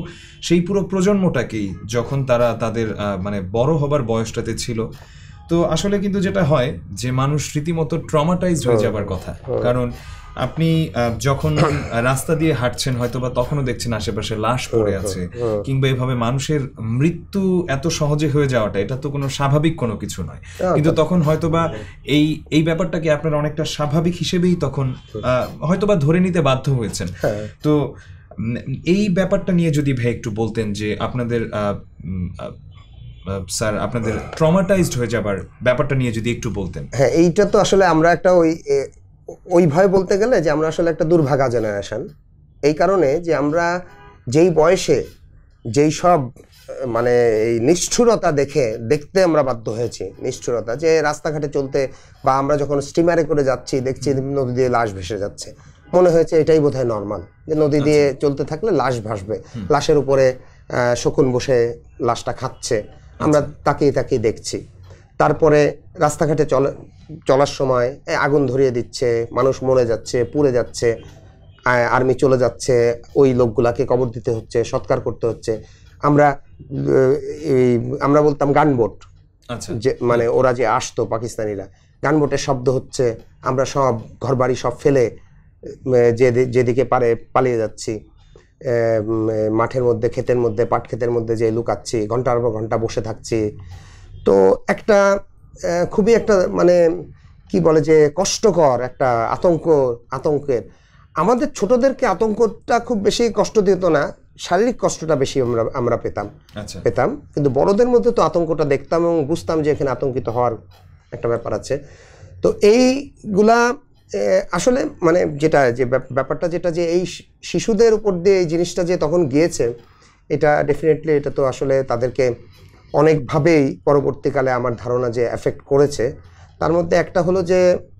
Speaker 2: সেই পুরো প্রজন্মটাকেই যখন তারা তাদের মানে বড় হবার বয়সটাতে ছিল তো আসলে কিন্তু যেটা হয় যে মানুষ রীতিমতো ট্রমাটাইজ হয়ে যাবার কথা কারণ আপনি যখন রাস্তা দিয়ে হাঁটছেন হয়তো বা তখনও দেখছেন আশেপাশে লাশ পড়ে হ্যাঁ, আছে হ্যাঁ, হ্যাঁ। কিংবা এভাবে মানুষের মৃত্যু এত সহজে হয়ে যাওয়াটা এটা তো কোনো স্বাভাবিক কোনো কিছু নয় কিন্তু তখন হয়তো বা এই এই ব্যাপারটাকে আপনার অনেকটা স্বাভাবিক হিসেবেই তখন হয়তো বা ধরে নিতে বাধ্য হয়েছেন তো এই ব্যাপারটা নিয়ে যদি ভাই একটু বলতেন যে আপনাদের স্যার আপনাদের ট্রমাটাইজড হয়ে যাবার ব্যাপারটা নিয়ে যদি একটু বলতেন
Speaker 1: হ্যাঁ এইটা তো আসলে আমরা একটা ওই ওই ভয় বলতে গেলে যে আমরা আসলে একটা দুর্ভাগা জেনারেশান এই কারণে যে আমরা যেই বয়সে যেই সব মানে এই নিষ্ঠুরতা দেখে দেখতে আমরা বাধ্য হয়েছি নিষ্ঠুরতা যে রাস্তাঘাটে চলতে বা আমরা যখন স্টিমারে করে যাচ্ছি দেখছি নদী দিয়ে লাশ ভেসে যাচ্ছে মনে হয়েছে এটাই বোধ হয় নর্মাল যে নদী আচ্ছা। দিয়ে চলতে থাকলে লাশ ভাসবে লাশের উপরে শকুন বসে লাশটা খাচ্ছে আমরা আচ্ছা। তাকিয়ে তাকিয়ে দেখছি তারপরে রাস্তাঘাটে চল চলার সময় আগুন ধরিয়ে দিচ্ছে মানুষ মরে যাচ্ছে পুড়ে যাচ্ছে আর্মি চলে যাচ্ছে ওই লোকগুলাকে কবর দিতে হচ্ছে সৎকার করতে হচ্ছে আমরা এই আমরা বলতাম গানবোট
Speaker 2: আচ্ছা। যে মানে ওরা
Speaker 1: যে আসতো পাকিস্তানিরা গানবোটের শব্দ হচ্ছে আমরা সব ঘরবাড়ি সব ফেলে যে যেদিকে পারে পালিয়ে যাচ্ছি মাঠের মধ্যে ক্ষেতের মধ্যে পাট ক্ষেতের মধ্যে যে লুকাচ্ছি ঘন্টার পর ঘন্টা বসে থাকছি তো একটা খুবই একটা মানে কি বলে যে কষ্টকর একটা আতঙ্ক আতঙ্কের আমাদের ছোটদেরকে আতঙ্কটা খুব বেশি কষ্ট দিত না শারীরিক কষ্টটা বেশি আমরা আমরা পেতাম আচ্ছা। পেতাম কিন্তু বড়দের মধ্যে তো আতঙ্কটা দেখতাম এবং বুঝতাম যে এখানে আতঙ্কিত হওয়ার একটা ব্যাপার আছে তো এইগুলা আসলে মানে যেটা যে ব্যাপারটা যেটা যে এই শিশুদের উপর দিয়ে এই জিনিসটা যে তখন গিয়েছে এটা ডেফিনেটলি এটা তো আসলে তাদেরকে অনেকভাবেই পরবর্তীকালে আমার ধারণা যে এফেক্ট করেছে তার মধ্যে একটা হলো যে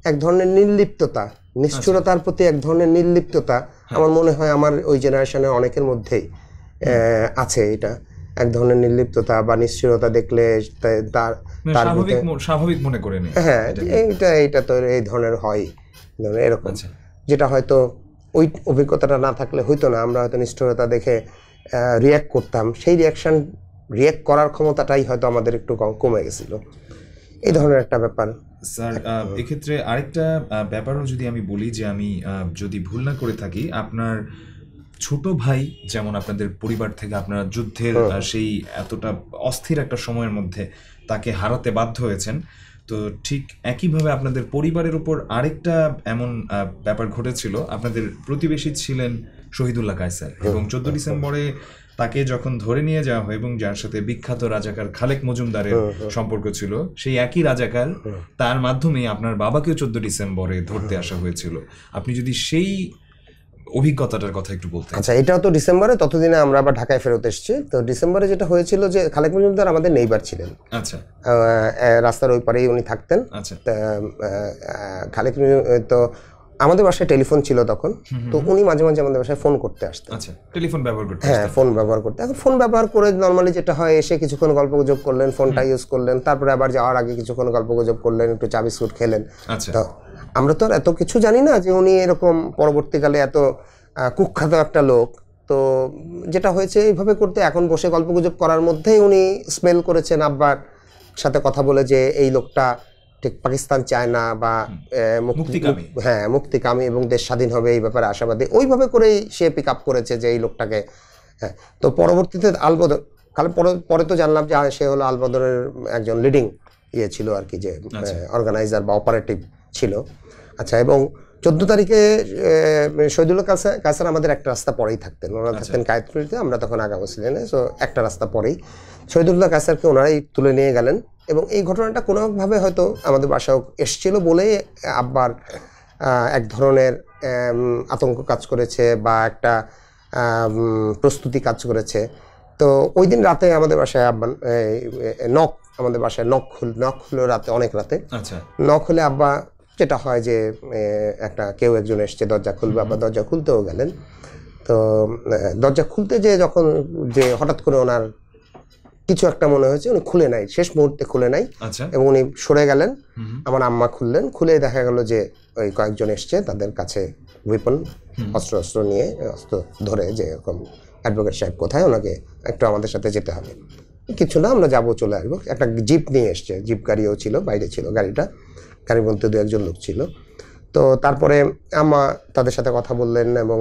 Speaker 1: এক ধরনের নির্লিপ্ততা নিষ্ঠুরতার প্রতি এক ধরনের নির্লিপ্ততা হ্যাঁ। আমার মনে হয় আমার ওই জেনারেশনের অনেকের মধ্যেই আছে এটা এক ধরনের নির্লিপ্ততা বা নিশ্চিরতা দেখলে তার মানে তার
Speaker 2: স্বাভাবিক মনে করে হ্যাঁ
Speaker 1: এটা এটা তো এই ধরনের হয় এরকম আচ্ছা। যেটা হয়তো ওই অভিজ্ঞতাটা না থাকলে হইতো না আমরা হয়তো নিষ্ঠুরতা দেখে রিয়াক্ট করতাম সেই রিয়াকশন রিয়েক্ট করার ক্ষমতাটাই হয়তো আমাদের একটু কমে গেছিল এই ধরনের একটা ব্যাপার
Speaker 2: স্যার এক্ষেত্রে আরেকটা ব্যাপারও যদি আমি বলি যে আমি যদি ভুল না করে থাকি আপনার ছোট ভাই যেমন আপনাদের পরিবার থেকে আপনারা যুদ্ধের সেই এতটা অস্থির একটা সময়ের মধ্যে তাকে হারাতে বাধ্য হয়েছেন তো ঠিক একইভাবে আপনাদের পরিবারের উপর আরেকটা এমন ব্যাপার ঘটেছিল আপনাদের প্রতিবেশী ছিলেন শহীদুল্লাহ কায়সার এবং চোদ্দ ডিসেম্বরে তাকে যখন ধরে নিয়ে যাওয়া হয় এবং যার সাথে বিখ্যাত রাজাকার খালেক মজুমদারের হ্যাঁ, হ্যাঁ। সম্পর্ক ছিল সেই একই রাজাকার হ্যাঁ। তার মাধ্যমে আপনার বাবাকেও চোদ্দ ডিসেম্বরে ধরতে আসা হয়েছিল আপনি যদি সেই অভিজ্ঞতাটার কথা একটু বলতে
Speaker 1: আচ্ছা এটাও তো ডিসেম্বরে ততদিনে আমরা আবার ঢাকায় ফেরত এসেছি তো ডিসেম্বরে যেটা হয়েছিল যে খালেক মজুমদার আমাদের নেইবার ছিলেন আচ্ছা রাস্তার ওই পারেই উনি থাকতেন আচ্ছা খালেক তো আমাদের বাসায় টেলিফোন ছিল তখন তো উনি মাঝে মাঝে আমাদের বাসায় ফোন করতে আসতে আচ্ছা
Speaker 2: টেলিফোন ব্যবহার করতে হ্যাঁ
Speaker 1: ফোন ব্যবহার করতে এখন ফোন ব্যবহার করে নর্মালি যেটা হয় এসে কিছুক্ষণ গল্প গুজব করলেন ফোনটা ইউজ করলেন তারপরে আবার যাওয়ার আগে কিছুক্ষণ গল্প গুজব করলেন একটু চা বিস্কুট খেলেন আচ্ছা। তো আমরা তো এত কিছু জানি না যে উনি এরকম পরবর্তীকালে এত কুখ্যাত একটা লোক তো যেটা হয়েছে এইভাবে করতে এখন বসে গল্প গুজব করার মধ্যেই উনি স্মেল করেছেন আব্বার সাথে কথা বলে যে এই লোকটা ঠিক পাকিস্তান চায় না বা হ্যাঁ মুক্তিকামী এবং দেশ স্বাধীন হবে এই ব্যাপারে আশাবাদী ওইভাবে করেই সে পিক আপ করেছে যে এই লোকটাকে হ্যাঁ তো পরবর্তীতে আলবদর কাল পরে তো জানলাম যে সে হলো আলবদরের একজন লিডিং ইয়ে ছিল আর কি যে অর্গানাইজার আচ্ছা। বা অপারেটিভ ছিল আচ্ছা এবং চোদ্দ তারিখে শহীদুল্লাহ কাসার কাসার আমাদের একটা রাস্তা পরেই থাকতেন ওনারা আচ্ছা। থাকতেন কায়েতপুরিতে আমরা তখন আগামা ছিলেন সো একটা রাস্তা পরেই শহীদুল্লাহ কাসারকে ওনারাই তুলে নিয়ে গেলেন এবং এই ঘটনাটা কোনোভাবে হয়তো আমাদের বাসাও এসছিল বলেই আব্বার এক ধরনের আতঙ্ক কাজ করেছে বা একটা প্রস্তুতি কাজ করেছে তো ওই দিন রাতে আমাদের বাসায় আব্বা নখ আমাদের বাসায় নখ খুল নখ হলো রাতে অনেক রাতে আচ্ছা। নখ হলে আব্বা যেটা হয় যে একটা কেউ একজন এসছে দরজা খুলবে আপনার দরজা খুলতেও গেলেন তো দরজা খুলতে যে যখন যে হঠাৎ করে ওনার কিছু একটা মনে হয়েছে উনি খুলে নাই শেষ মুহূর্তে খুলে নাই আচ্ছা। এবং উনি সরে গেলেন আমার আম্মা খুললেন খুলে দেখা গেল যে ওই কয়েকজন এসছে তাদের কাছে উইপন অস্ত্র অস্ত্র নিয়ে অস্ত্র ধরে যে এরকম অ্যাডভোকেট সাহেব কোথায় ওনাকে একটু আমাদের সাথে যেতে হবে কিছু না আমরা যাবো চলে আসবো একটা জিপ নিয়ে এসছে জিপ গাড়িও ছিল বাইরে ছিল গাড়িটা গাড়ির মধ্যে দু একজন লোক ছিল তো তারপরে আমা তাদের সাথে কথা বললেন এবং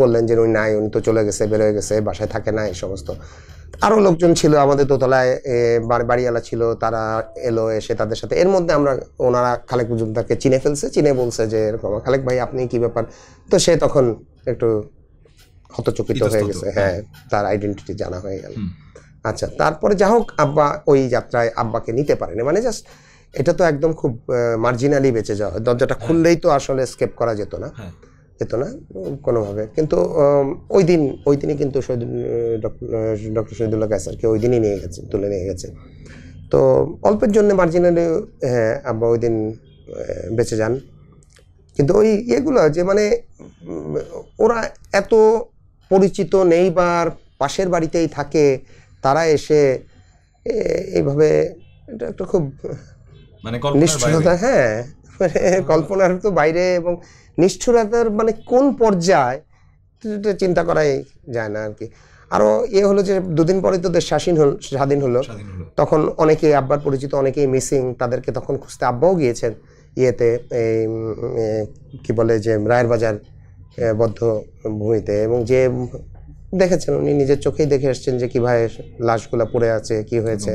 Speaker 1: বললেন যে উনি নাই উনি তো চলে গেছে বেরোয় গেছে বাসায় থাকে না এই সমস্ত আরও লোকজন ছিল আমাদের দোতলায় বাড়িওয়ালা ছিল তারা এলো এসে তাদের সাথে এর মধ্যে আমরা ওনারা খালেক মজুমদারকে চিনে ফেলছে চিনে বলছে যে এরকম খালেক ভাই আপনি কি ব্যাপার তো সে তখন একটু হতচকিত হয়ে গেছে হ্যাঁ, হ্যাঁ। তার আইডেন্টিটি জানা হয়ে গেল আচ্ছা তারপরে যা হোক আব্বা ওই যাত্রায় আব্বাকে নিতে পারেনি মানে জাস্ট এটা তো একদম খুব মার্জিনালি বেঁচে যাওয়া দরজাটা হ্যাঁ। খুললেই তো আসলে স্কেপ করা যেত না হ্যাঁ। যেত না কোনোভাবে কিন্তু ওই দিন ওই দিনই কিন্তু শহীদুল ডক্টর শহীদুল্লাহ কাসারকে ওই দিনই নিয়ে গেছে তুলে নিয়ে গেছে তো অল্পের জন্য মার্জিনালি হ্যাঁ আব্বা ওই দিন বেঁচে যান কিন্তু ওই ইয়েগুলো যে মানে ওরা এত পরিচিত নেই বা পাশের বাড়িতেই থাকে তারা এসে এইভাবে এটা একটা খুব
Speaker 2: মানে নিষ্ঠুরতা
Speaker 1: হ্যাঁ মানে কল্পনার তো বাইরে এবং নিষ্ঠুরতার মানে কোন পর্যায়ে চিন্তা করাই যায় না আর কি আরও এ হলো যে দুদিন পরে তো দেশ স্বাধীন হল স্বাধীন হলো তখন অনেকে আব্বার পরিচিত অনেকেই মিসিং তাদেরকে তখন খুঁজতে আব্বাও গিয়েছেন ইয়েতে এই কি বলে যে রায়ের বাজার বদ্ধ ভূমিতে এবং যে দেখেছেন উনি নিজের চোখেই দেখে এসছেন যে কীভাবে লাশগুলো পড়ে আছে কি হয়েছে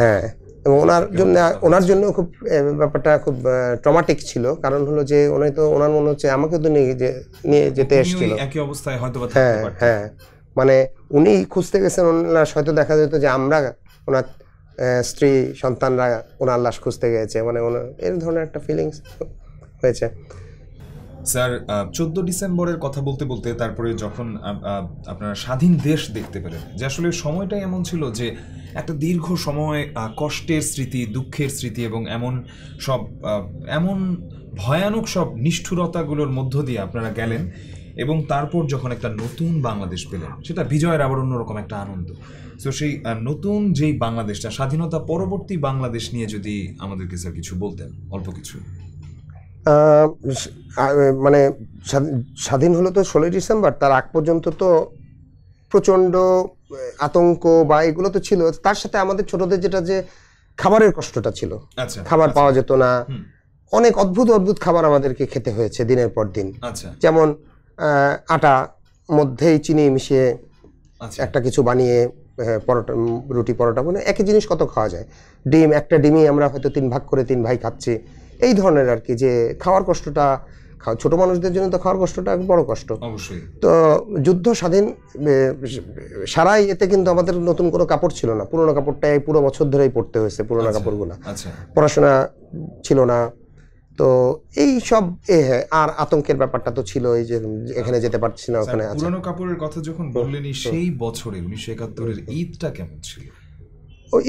Speaker 1: হ্যাঁ এবং ওনার জন্য ওনার জন্য খুব ব্যাপারটা খুব ট্রমাটিক ছিল কারণ হলো যে উনি তো ওনার মনে হচ্ছে আমাকে তো নিয়ে নিয়ে যেতে এসেছিল একই অবস্থায় হয়তো হ্যাঁ হ্যাঁ মানে উনি খুঁজতে গেছেন ওনার হয়তো দেখা যেত যে আমরা ওনার স্ত্রী সন্তানরা ওনার লাশ খুঁজতে গেছে মানে ওনার এর ধরনের একটা ফিলিংস হয়েছে
Speaker 2: স্যার চোদ্দ ডিসেম্বরের কথা বলতে বলতে তারপরে যখন আপনারা স্বাধীন দেশ দেখতে পেলেন যে আসলে সময়টাই এমন ছিল যে একটা দীর্ঘ সময় কষ্টের স্মৃতি দুঃখের স্মৃতি এবং এমন সব এমন ভয়ানক সব নিষ্ঠুরতাগুলোর মধ্য দিয়ে আপনারা গেলেন এবং তারপর যখন একটা নতুন বাংলাদেশ পেলেন সেটা বিজয়ের আবার অন্যরকম একটা আনন্দ তো সেই নতুন যেই বাংলাদেশটা স্বাধীনতা পরবর্তী বাংলাদেশ নিয়ে যদি আমাদেরকে স্যার কিছু বলতেন অল্প কিছু
Speaker 1: মানে স্বাধীন হলো তো ষোলোই ডিসেম্বর তার আগ পর্যন্ত তো প্রচণ্ড আতঙ্ক বা এগুলো তো ছিল তার সাথে আমাদের ছোটদের যেটা যে খাবারের কষ্টটা ছিল আচ্ছা, খাবার আচ্ছা। পাওয়া যেত না অনেক অদ্ভুত অদ্ভুত খাবার আমাদেরকে খেতে হয়েছে দিনের পর দিন আচ্ছা। যেমন আটা মধ্যেই চিনি মিশিয়ে একটা কিছু বানিয়ে পরোটা রুটি পরোটা মানে একই জিনিস কত খাওয়া যায় ডিম একটা ডিমই আমরা হয়তো তিন ভাগ করে তিন ভাই খাচ্ছি এই ধরনের আর কি যে খাওয়ার কষ্টটা ছোট মানুষদের জন্য তো খাওয়ার কষ্টটা বড় কষ্ট অবশ্যই তো যুদ্ধ স্বাধীন সারাই এতে কিন্তু আমাদের নতুন কোনো কাপড় ছিল না পুরোনো কাপড়টা পুরো বছর ধরেই পড়তে হয়েছে পুরোনো আচ্ছা, কাপড়গুলো আচ্ছা। পড়াশোনা ছিল না তো এই সব এ আর আতঙ্কের ব্যাপারটা তো ছিল এই যে এখানে যেতে পারছি না ওখানে পুরোনো
Speaker 2: কাপড়ের কথা যখন বললেনই সেই বছরে উনিশশো একাত্তরের ঈদটা কেমন ছিল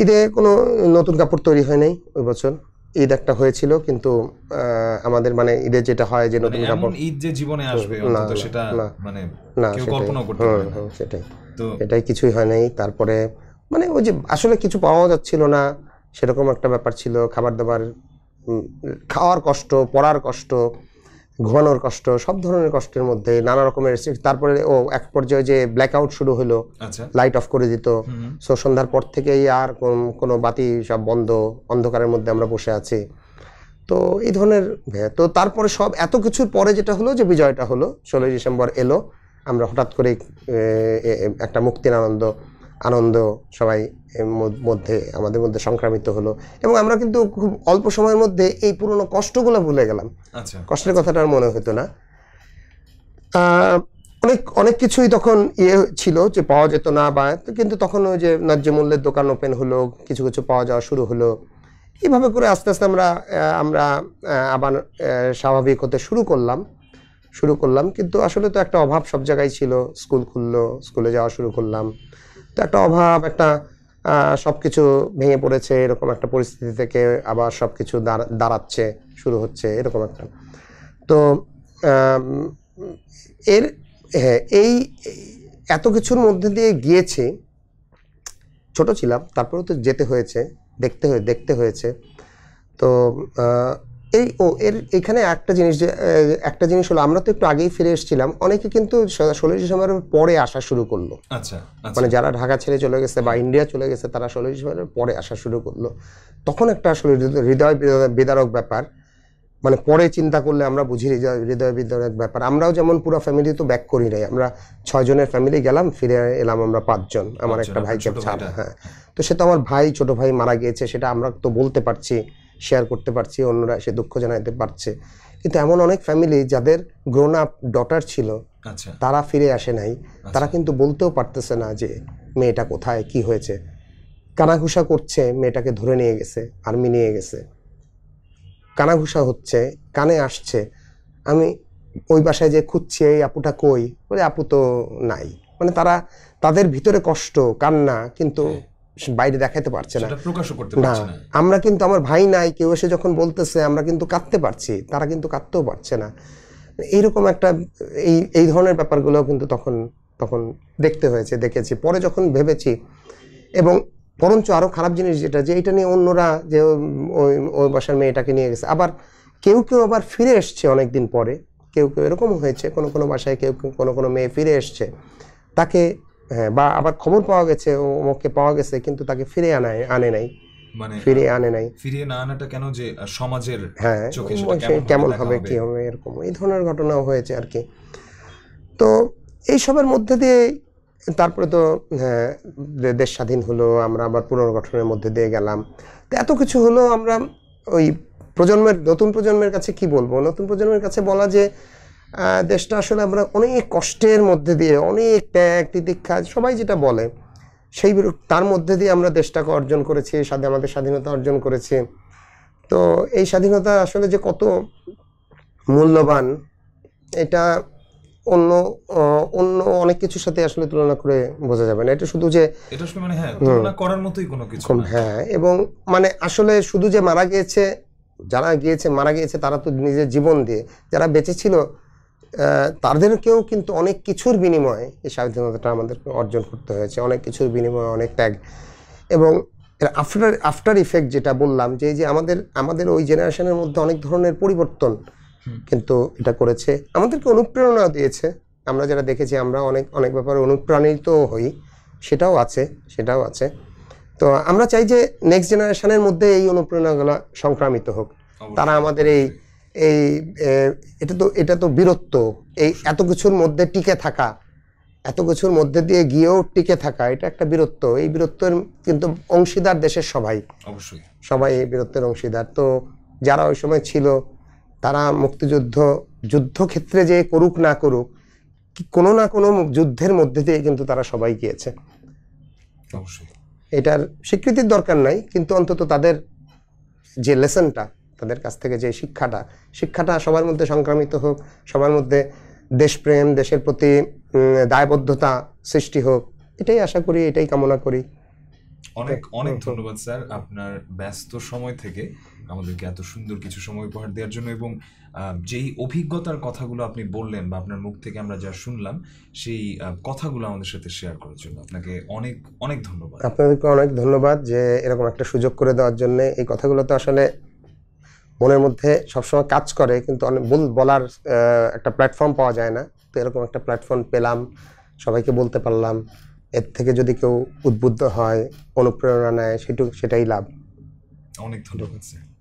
Speaker 1: ঈদে কোনো নতুন কাপড় তৈরি হয় নাই ওই বছর ঈদ একটা হয়েছিল কিন্তু আমাদের মানে ঈদে যেটা হয় যে মানে নতুন কাপড়
Speaker 2: ঈদ যে জীবনে আসবে অন্তত সেটা মানে কেউ কল্পনা করতে পারে না
Speaker 1: সেটাই তো এটাই কিছুই হয় নাই তারপরে মানে ওই যে আসলে কিছু পাওয়া যাচ্ছিল না সেরকম একটা ব্যাপার ছিল খাবার দাবার খাওয়ার কষ্ট পড়ার কষ্ট ঘুমানোর কষ্ট সব ধরনের কষ্টের মধ্যে নানা রকমের তারপরে ও এক পর্যায়ে যে ব্ল্যাক আউট শুরু হলো লাইট আচ্ছা। অফ করে দিত সো সন্ধ্যার পর থেকেই আর কোনো বাতি সব বন্ধ অন্ধকারের মধ্যে আমরা বসে আছি তো এই ধরনের তো তারপরে সব এত কিছুর পরে যেটা হলো যে বিজয়টা হলো ষোলোই ডিসেম্বর এলো আমরা হঠাৎ করে একটা মুক্তির আনন্দ আনন্দ সবাই মধ্যে আমাদের মধ্যে সংক্রামিত হলো এবং আমরা কিন্তু খুব অল্প সময়ের মধ্যে এই পুরনো কষ্টগুলো ভুলে গেলাম আচ্ছা। কষ্টের কথাটা আর মনে হতো না অনেক অনেক কিছুই তখন ইয়ে ছিল যে পাওয়া যেত না বা কিন্তু তখন ওই যে ন্যায্য মূল্যের দোকান ওপেন হলো কিছু কিছু পাওয়া যাওয়া শুরু হলো এইভাবে করে আস্তে আস্তে আমরা আমরা আবার স্বাভাবিক হতে শুরু করলাম শুরু করলাম কিন্তু আসলে তো একটা অভাব সব জায়গায় ছিল স্কুল খুললো স্কুলে যাওয়া শুরু করলাম তো একটা অভাব একটা সব কিছু ভেঙে পড়েছে এরকম একটা পরিস্থিতি থেকে আবার সব কিছু দাঁড়াচ্ছে শুরু হচ্ছে এরকম একটা তো এর হ্যাঁ এই এত কিছুর মধ্যে দিয়ে গিয়েছি ছোট ছিলাম তারপরেও তো যেতে হয়েছে দেখতে হয়ে দেখতে হয়েছে তো এই ও এর এখানে একটা জিনিস যে একটা জিনিস হলো আমরা তো একটু আগেই ফিরে এসেছিলাম অনেকে কিন্তু ষোলোই ডিসেম্বরের পরে আসা শুরু করলো আচ্ছা, আচ্ছা মানে যারা ঢাকা ছেড়ে চলে গেছে বা ইন্ডিয়া চলে গেছে তারা ষোলোই ডিসেম্বরের পরে আসা শুরু করলো তখন একটা আসলে হৃদয় বিদারক ব্যাপার মানে পরে চিন্তা করলে আমরা বুঝি হৃদয় হৃদয় ব্যাপার আমরাও যেমন পুরো ফ্যামিলি তো ব্যাক করি নাই আমরা ছয়জনের ফ্যামিলি গেলাম ফিরে এলাম আমরা পাঁচজন আমার আচ্ছা, একটা ভাই ছাড়া হ্যাঁ তো সে তো আমার ভাই ছোট ভাই মারা গিয়েছে সেটা আমরা তো বলতে পারছি শেয়ার করতে পারছি অন্যরা সে দুঃখ জানাইতে পারছে কিন্তু এমন অনেক ফ্যামিলি যাদের গ্রোন আপ ডটার ছিল আচ্ছা। তারা ফিরে আসে নাই আচ্ছা। তারা কিন্তু বলতেও পারতেছে না যে মেয়েটা কোথায় কি হয়েছে কানাঘুষা করছে মেয়েটাকে ধরে নিয়ে গেছে আর্মি নিয়ে গেছে কানাঘুষা হচ্ছে কানে আসছে আমি ওই বাসায় যে খুঁজছি এই আপুটা কই বলে আপু তো নাই মানে তারা তাদের ভিতরে কষ্ট কান্না কিন্তু হ্যাঁ। বাইরে দেখাতে পারছে না করতে না আমরা কিন্তু আমার ভাই নাই কেউ এসে যখন বলতেছে আমরা কিন্তু কাঁদতে পারছি তারা কিন্তু কাঁদতেও পারছে না এইরকম একটা এই এই ধরনের ব্যাপারগুলো কিন্তু তখন তখন দেখতে হয়েছে দেখেছি পরে যখন ভেবেছি এবং বরঞ্চ আরও খারাপ জিনিস যেটা যে এটা নিয়ে অন্যরা যে ওই ওই বাসার মেয়েটাকে নিয়ে গেছে আবার কেউ কেউ আবার ফিরে এসছে অনেক দিন পরে কেউ কেউ এরকম হয়েছে কোনো কোনো বাসায় কেউ কেউ কোনো কোনো মেয়ে ফিরে এসছে তাকে হ্যাঁ বা আবার খবর পাওয়া গেছে ওকে পাওয়া গেছে কিন্তু তাকে ফিরে আনা আনে নাই মানে ফিরে আনে নাই
Speaker 2: ফিরে না আনাটা কেন যে সমাজের
Speaker 1: হ্যাঁ কেমন হবে কি হবে এরকম এই ধরনের ঘটনাও হয়েছে আর কি তো এইসবের মধ্যে দিয়ে তারপরে তো হ্যাঁ, দেশ স্বাধীন হলো আমরা আবার পুনর্গঠনের মধ্যে দিয়ে গেলাম তো এত কিছু হলো আমরা ওই প্রজন্মের নতুন প্রজন্মের কাছে কি বলবো নতুন প্রজন্মের কাছে বলা যে দেশটা আসলে আমরা অনেক কষ্টের মধ্যে দিয়ে অনেক ত্যাগ তিতিক্ষা সবাই যেটা বলে সেই তার মধ্যে দিয়ে আমরা দেশটাকে অর্জন করেছি সাথে আমাদের স্বাধীনতা অর্জন করেছি তো এই স্বাধীনতা আসলে যে কত মূল্যবান এটা অন্য অন্য অনেক কিছুর সাথে আসলে তুলনা করে বোঝা যাবে না এটা শুধু যে মানে হ্যাঁ করার মতোই কোনো কিছু হ্যাঁ এবং মানে আসলে শুধু যে মারা গিয়েছে যারা গিয়েছে মারা গিয়েছে তারা তো নিজের জীবন দিয়ে যারা বেঁচে ছিল তাদেরকেও কিন্তু অনেক কিছুর বিনিময়ে এই স্বাধীনতাটা আমাদেরকে অর্জন করতে হয়েছে অনেক কিছুর বিনিময়ে অনেক ত্যাগ এবং এর আফটার আফটার ইফেক্ট যেটা বললাম যে যে আমাদের আমাদের ওই জেনারেশনের মধ্যে অনেক ধরনের পরিবর্তন কিন্তু এটা করেছে আমাদেরকে অনুপ্রেরণা দিয়েছে আমরা যারা দেখেছি আমরা অনেক অনেক ব্যাপারে অনুপ্রাণিত হই সেটাও আছে সেটাও আছে তো আমরা চাই যে নেক্সট জেনারেশনের মধ্যে এই অনুপ্রেরণাগুলো সংক্রামিত হোক তারা আমাদের এই এই এটা তো এটা তো বীরত্ব এই এত কিছুর মধ্যে টিকে থাকা এত কিছুর মধ্যে দিয়ে গিয়েও টিকে থাকা এটা একটা বীরত্ব এই বীরত্বের কিন্তু অংশীদার দেশের সবাই অবশ্যই সবাই এই বীরত্বের অংশীদার তো যারা ওই সময় ছিল তারা মুক্তিযুদ্ধ যুদ্ধক্ষেত্রে যে করুক না করুক কোনো না কোনো যুদ্ধের মধ্যে দিয়ে কিন্তু তারা সবাই গিয়েছে অবশ্যই এটার স্বীকৃতির দরকার নাই কিন্তু অন্তত তাদের যে লেসনটা তাদের কাছ থেকে যে শিক্ষাটা শিক্ষাটা সবার মধ্যে সংক্রামিত হোক সবার মধ্যে দেশপ্রেম দেশের প্রতি দায়বদ্ধতা সৃষ্টি হোক এটাই আশা করি এটাই কামনা করি
Speaker 2: অনেক অনেক ধন্যবাদ স্যার আপনার ব্যস্ত সময় থেকে আমাদেরকে এত সুন্দর কিছু সময় উপহার দেওয়ার জন্য এবং যেই অভিজ্ঞতার কথাগুলো আপনি বললেন বা আপনার মুখ থেকে আমরা যা শুনলাম সেই কথাগুলো আমাদের সাথে শেয়ার করার জন্য আপনাকে অনেক অনেক ধন্যবাদ
Speaker 1: আপনাদেরকে অনেক ধন্যবাদ যে এরকম একটা সুযোগ করে দেওয়ার জন্য এই কথাগুলো তো আসলে মনের মধ্যে সবসময় কাজ করে কিন্তু অনেক বল বলার একটা প্ল্যাটফর্ম পাওয়া যায় না তো এরকম একটা প্ল্যাটফর্ম পেলাম সবাইকে বলতে পারলাম এর থেকে যদি কেউ উদ্বুদ্ধ হয় অনুপ্রেরণা নেয় সেটু সেটাই লাভ অনেক ধন্যবাদ স্যার